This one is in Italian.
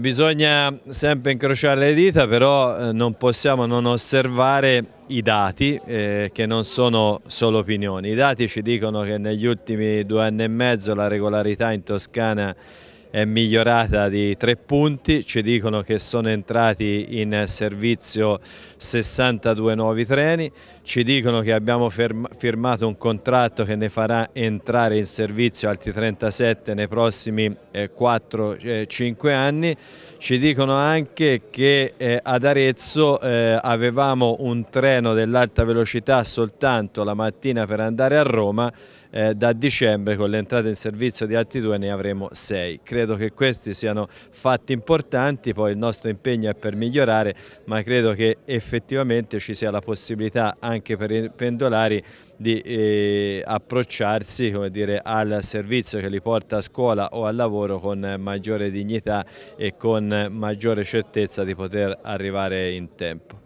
Bisogna sempre incrociare le dita, però eh, non possiamo non osservare i dati, eh, che non sono solo opinioni. I dati ci dicono che negli ultimi due anni e mezzo la regolarità in Toscana è migliorata di tre punti, ci dicono che sono entrati in servizio 62 nuovi treni, ci dicono che abbiamo firmato un contratto che ne farà entrare in servizio altri 37 nei prossimi 4-5 eh, eh, anni, ci dicono anche che eh, ad Arezzo avevamo un treno dell'alta velocità soltanto la mattina per andare a Roma, da dicembre con l'entrata in servizio di altri due ne avremo 6 credo che questi siano fatti importanti, poi il nostro impegno è per migliorare, ma credo che effettivamente ci sia la possibilità anche per i pendolari di eh, approcciarsi dire, al servizio che li porta a scuola o al lavoro con maggiore dignità e con maggiore certezza di poter arrivare in tempo.